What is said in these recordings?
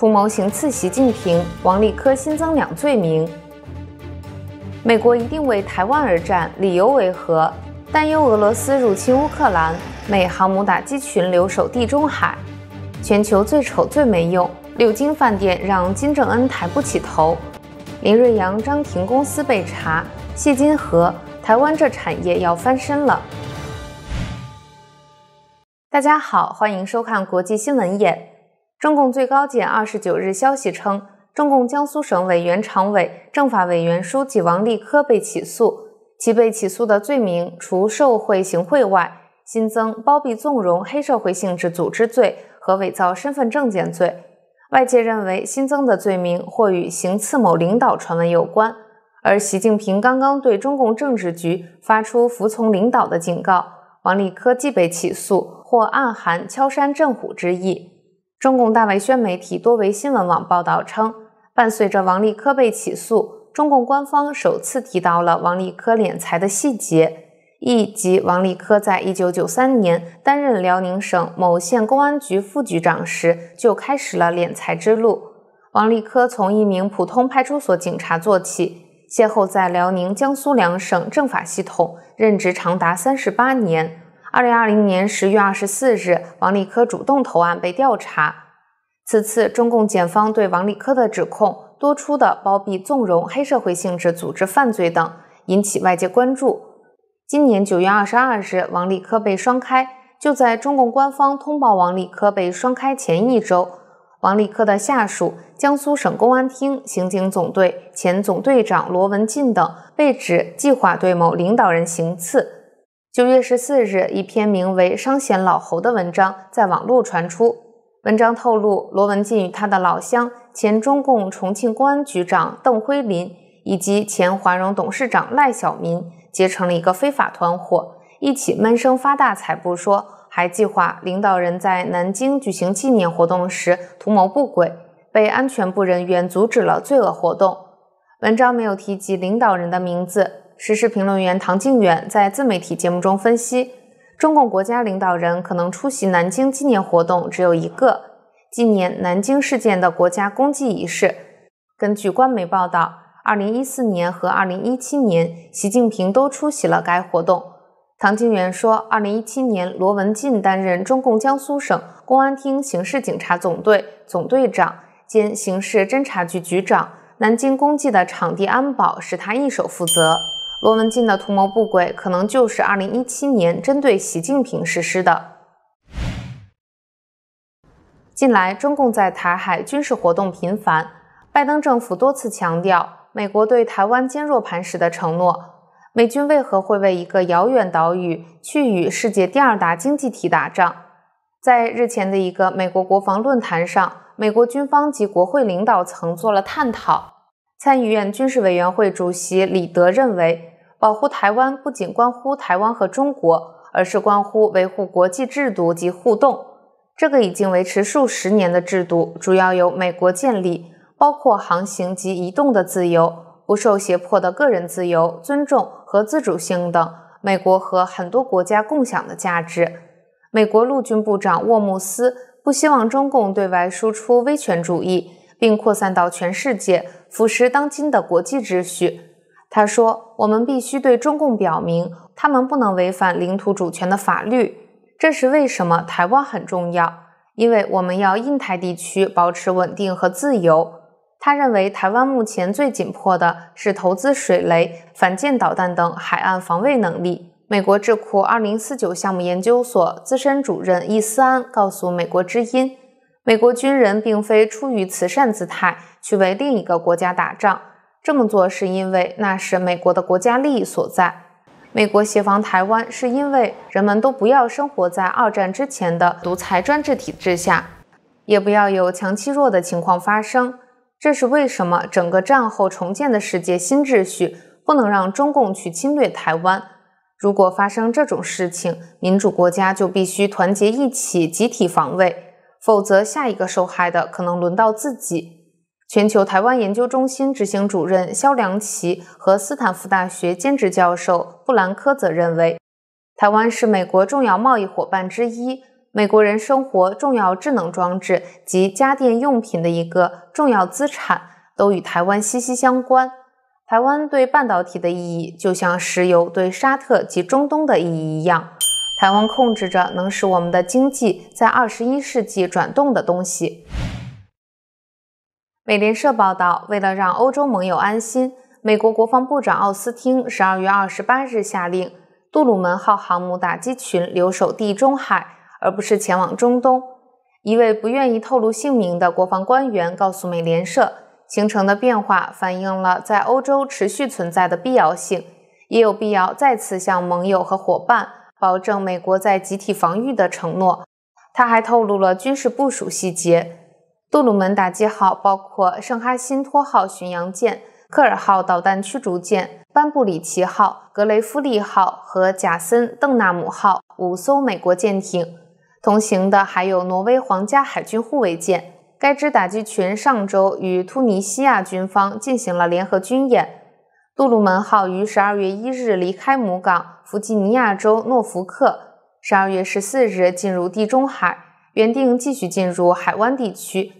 图谋行刺习近平，王立科新增两罪名。美国一定为台湾而战，理由为何？担忧俄罗斯入侵乌克兰，美航母打击群留守地中海。全球最丑最没用，六金饭店让金正恩抬不起头。林瑞阳、张庭公司被查，谢金河，台湾这产业要翻身了。大家好，欢迎收看国际新闻眼。中共最高检二十九日消息称，中共江苏省委原常委、政法委员书记王立科被起诉。其被起诉的罪名除受贿、行贿外，新增包庇、纵容黑社会性质组织罪和伪造身份证件罪。外界认为新增的罪名或与行刺某领导传闻有关。而习近平刚刚对中共政治局发出服从领导的警告，王立科既被起诉，或暗含敲山震虎之意。中共大维宣媒体多维新闻网报道称，伴随着王立科被起诉，中共官方首次提到了王立科敛财的细节，亦即王立科在一九九三年担任辽宁省某县公安局副局长时就开始了敛财之路。王立科从一名普通派出所警察做起，先后在辽宁、江苏两省政法系统任职长达三十八年。二零二零年十月二十四日，王立科主动投案被调查。此次中共检方对王立科的指控，多出的包庇、纵容黑社会性质组织犯罪等，引起外界关注。今年九月二十二日，王立科被双开。就在中共官方通报王立科被双开前一周，王立科的下属、江苏省公安厅刑警总队前总队长罗文进等被指计划对某领导人行刺。九月十四日，一篇名为《商险老侯》的文章在网络传出。文章透露，罗文进与他的老乡、前中共重庆公安局长邓辉林以及前华融董事长赖小民结成了一个非法团伙，一起闷声发大财不说，还计划领导人在南京举行纪念活动时图谋不轨，被安全部人员阻止了罪恶活动。文章没有提及领导人的名字。时事评论员唐静远在自媒体节目中分析，中共国家领导人可能出席南京纪念活动只有一个，纪念南京事件的国家公祭仪式。根据官媒报道，2014年和2017年，习近平都出席了该活动。唐静远说，2017年，罗文进担任中共江苏省公安厅刑事警察总队总队长兼刑事侦查局局长，南京公祭的场地安保是他一手负责。罗文进的图谋不轨，可能就是二零一七年针对习近平实施的。近来，中共在台海军事活动频繁，拜登政府多次强调美国对台湾坚若磐石的承诺。美军为何会为一个遥远岛屿去与世界第二大经济体打仗？在日前的一个美国国防论坛上，美国军方及国会领导层做了探讨。参议院军事委员会主席李德认为。保护台湾不仅关乎台湾和中国，而是关乎维护国际制度及互动。这个已经维持数十年的制度，主要由美国建立，包括航行及移动的自由、不受胁迫的个人自由、尊重和自主性等，美国和很多国家共享的价值。美国陆军部长沃姆斯不希望中共对外输出威权主义，并扩散到全世界，腐蚀当今的国际秩序。他说：“我们必须对中共表明，他们不能违反领土主权的法律。这是为什么台湾很重要，因为我们要印太地区保持稳定和自由。”他认为，台湾目前最紧迫的是投资水雷、反舰导弹等海岸防卫能力。美国智库“二零四九项目研究所”资深主任易思安告诉《美国之音》，美国军人并非出于慈善姿态去为另一个国家打仗。这么做是因为那是美国的国家利益所在。美国协防台湾是因为人们都不要生活在二战之前的独裁专制体制下，也不要有强欺弱的情况发生。这是为什么整个战后重建的世界新秩序不能让中共去侵略台湾？如果发生这种事情，民主国家就必须团结一起集体防卫，否则下一个受害的可能轮到自己。全球台湾研究中心执行主任肖良奇和斯坦福大学兼职教授布兰科则认为，台湾是美国重要贸易伙伴之一，美国人生活重要智能装置及家电用品的一个重要资产都与台湾息息相关。台湾对半导体的意义，就像石油对沙特及中东的意义一样。台湾控制着能使我们的经济在二十一世纪转动的东西。美联社报道，为了让欧洲盟友安心，美国国防部长奥斯汀十二月二十八日下令，杜鲁门号航母打击群留守地中海，而不是前往中东。一位不愿意透露姓名的国防官员告诉美联社，形成的变化反映了在欧洲持续存在的必要性，也有必要再次向盟友和伙伴保证美国在集体防御的承诺。他还透露了军事部署细节。杜鲁门打击号包括圣哈辛托号巡洋舰、科尔号导弹驱逐舰、班布里奇号、格雷夫利号和贾森·邓纳姆号五艘美国舰艇，同行的还有挪威皇家海军护卫舰。该支打击群上周与突尼西亚军方进行了联合军演。杜鲁门号于十二月一日离开母港弗吉尼亚州诺福克，十二月十四日进入地中海，原定继续进入海湾地区。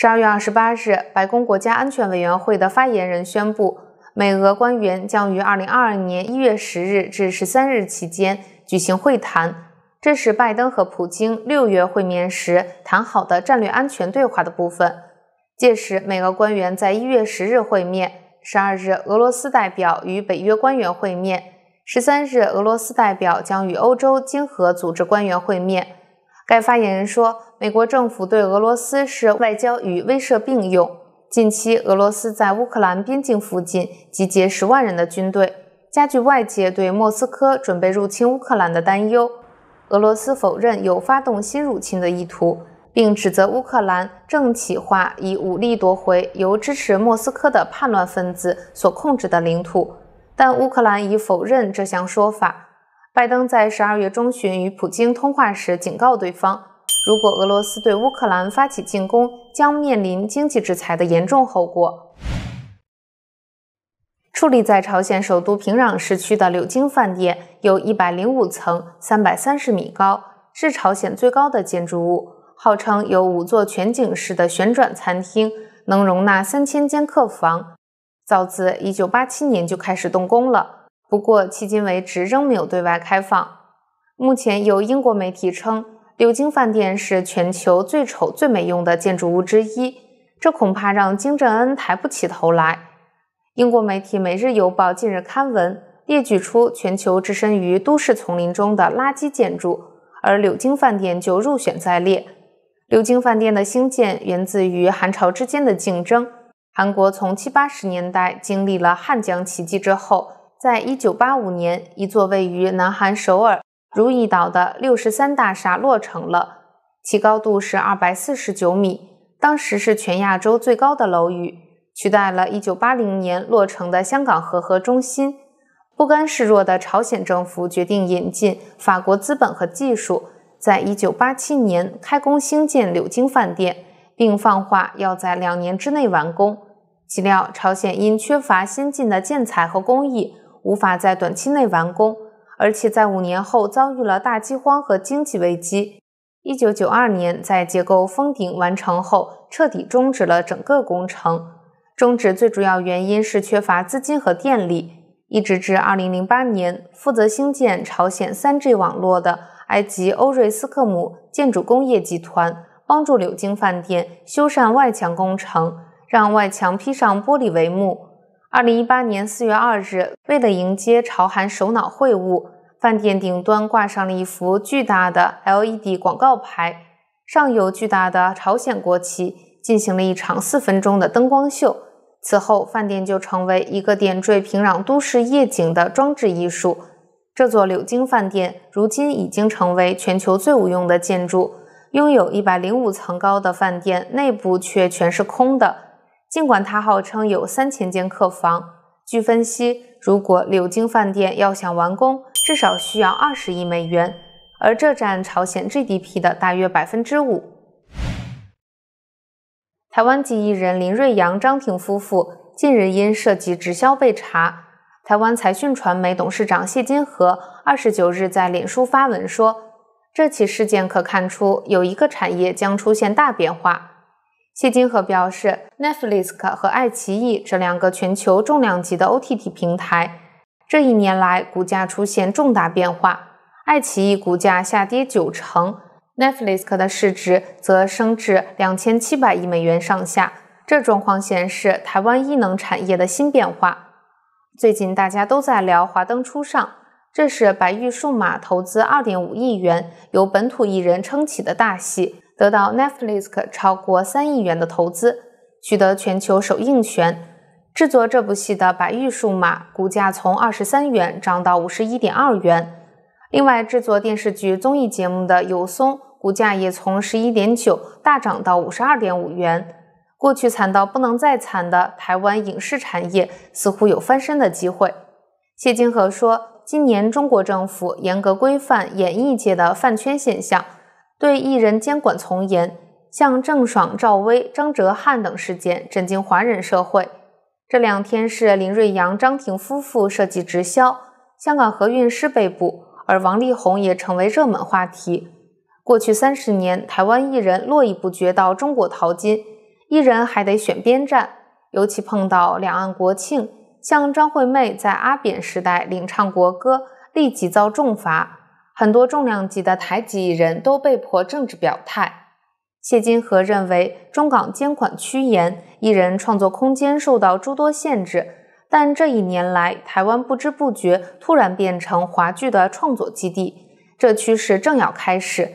十二月二十八日，白宫国家安全委员会的发言人宣布，美俄官员将于二零二二年一月十日至十三日期间举行会谈。这是拜登和普京六月会面时谈好的战略安全对话的部分。届时，美俄官员在一月十日会面，十二日俄罗斯代表与北约官员会面，十三日俄罗斯代表将与欧洲经合组织官员会面。该发言人说，美国政府对俄罗斯是外交与威慑并用。近期，俄罗斯在乌克兰边境附近集结十万人的军队，加剧外界对莫斯科准备入侵乌克兰的担忧。俄罗斯否认有发动新入侵的意图，并指责乌克兰政企化以武力夺回由支持莫斯科的叛乱分子所控制的领土，但乌克兰已否认这项说法。拜登在十二月中旬与普京通话时警告对方，如果俄罗斯对乌克兰发起进攻，将面临经济制裁的严重后果。矗立在朝鲜首都平壤市区的柳京饭店，有一百零五层、三百三十米高，是朝鲜最高的建筑物，号称有五座全景式的旋转餐厅，能容纳三千间客房。早自一九八七年就开始动工了。不过，迄今为止仍没有对外开放。目前有英国媒体称，柳京饭店是全球最丑、最没用的建筑物之一，这恐怕让金正恩抬不起头来。英国媒体《每日邮报》近日刊文，列举出全球置身于都市丛林中的垃圾建筑，而柳京饭店就入选在列。柳京饭店的兴建源自于韩朝之间的竞争。韩国从七八十年代经历了汉江奇迹之后。在一九八五年，一座位于南韩首尔如意岛的六十三大厦落成了，其高度是二百四十九米，当时是全亚洲最高的楼宇，取代了一九八零年落成的香港和合中心。不甘示弱的朝鲜政府决定引进法国资本和技术，在一九八七年开工兴建柳京饭店，并放话要在两年之内完工。岂料朝鲜因缺乏先进的建材和工艺，无法在短期内完工，而且在五年后遭遇了大饥荒和经济危机。一九九二年，在结构封顶完成后，彻底终止了整个工程。终止最主要原因是缺乏资金和电力。一直至二零零八年，负责兴建朝鲜三 G 网络的埃及欧瑞斯克姆建筑工业集团，帮助柳京饭店修缮外墙工程，让外墙披上玻璃帷幕。二零一八年四月二日，为了迎接朝韩首脑会晤，饭店顶端挂上了一幅巨大的 LED 广告牌，上有巨大的朝鲜国旗，进行了一场四分钟的灯光秀。此后，饭店就成为一个点缀平壤都市夜景的装置艺术。这座柳京饭店如今已经成为全球最无用的建筑，拥有一百零五层高的饭店内部却全是空的。尽管它号称有三千间客房，据分析，如果柳京饭店要想完工，至少需要二十亿美元，而这占朝鲜 GDP 的大约百分之五。台湾籍艺人林瑞阳、张庭夫妇近日因涉及直销被查。台湾财讯传媒董事长谢金河二十九日在脸书发文说，这起事件可看出有一个产业将出现大变化。谢金河表示，Netflix 和爱奇艺这两个全球重量级的 OTT 平台，这一年来股价出现重大变化。爱奇艺股价下跌九成，Netflix 的市值则升至两千七百亿美元上下。这状况显示台湾艺能产业的新变化。最近大家都在聊《华灯初上》，这是白玉数码投资二点五亿元，由本土艺人撑起的大戏。得到 Netflix 超过三亿元的投资，取得全球首映权。制作这部戏的百誉数码股价从二十三元涨到五十一点二元。另外，制作电视剧综艺节目的有松股价也从十一点九大涨到五十二点五元。过去惨到不能再惨的台湾影视产业似乎有翻身的机会。谢金河说：“今年中国政府严格规范演艺界的饭圈现象。”对艺人监管从严，像郑爽、赵薇、张哲瀚等事件震惊华人社会。这两天是林瑞阳、张庭夫妇涉及直销，香港合运师被捕，而王力宏也成为热门话题。过去三十年，台湾艺人络绎不绝到中国淘金，艺人还得选边站，尤其碰到两岸国庆，像张惠妹在阿扁时代领唱国歌，立即遭重罚。很多重量级的台籍艺人都被迫政治表态。谢金河认为，中港监管趋严，艺人创作空间受到诸多限制。但这一年来，台湾不知不觉突然变成华剧的创作基地，这趋势正要开始。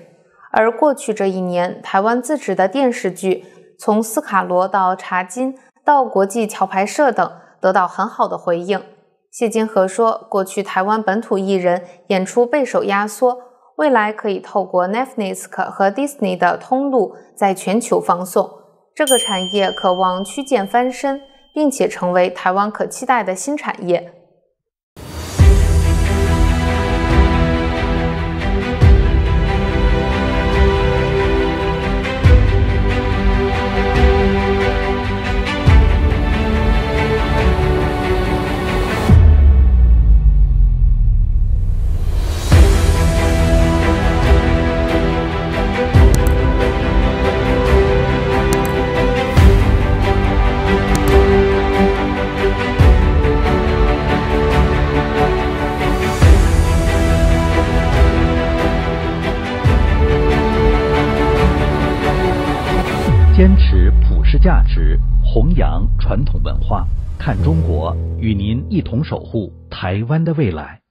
而过去这一年，台湾自制的电视剧，从斯卡罗到茶金到国际桥牌社等，得到很好的回应。谢金河说：“过去台湾本土艺人演出备受压缩，未来可以透过 Netflix 和 Disney 的通路在全球放送。这个产业渴望趋健翻身，并且成为台湾可期待的新产业。”价值，弘扬传统文化。看中国，与您一同守护台湾的未来。